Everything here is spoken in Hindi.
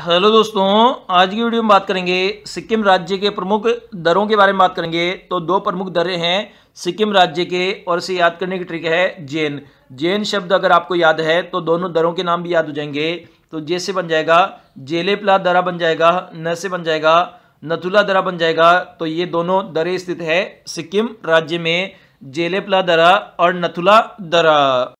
हेलो दोस्तों आज की वीडियो में बात करेंगे सिक्किम राज्य के प्रमुख दरों के बारे में बात करेंगे तो दो प्रमुख दरें हैं सिक्किम राज्य के और इसे याद करने की ट्रिक है जैन जैन शब्द अगर आपको याद है तो दोनों दरों के नाम भी याद हो जाएंगे तो जे से बन जाएगा जेले प्ला दरा बन जाएगा न से बन जाएगा नथुला दरा बन जाएगा तो ये दोनों दरें स्थित है सिक्किम राज्य में जेले प्ला दरा और नथुला दरा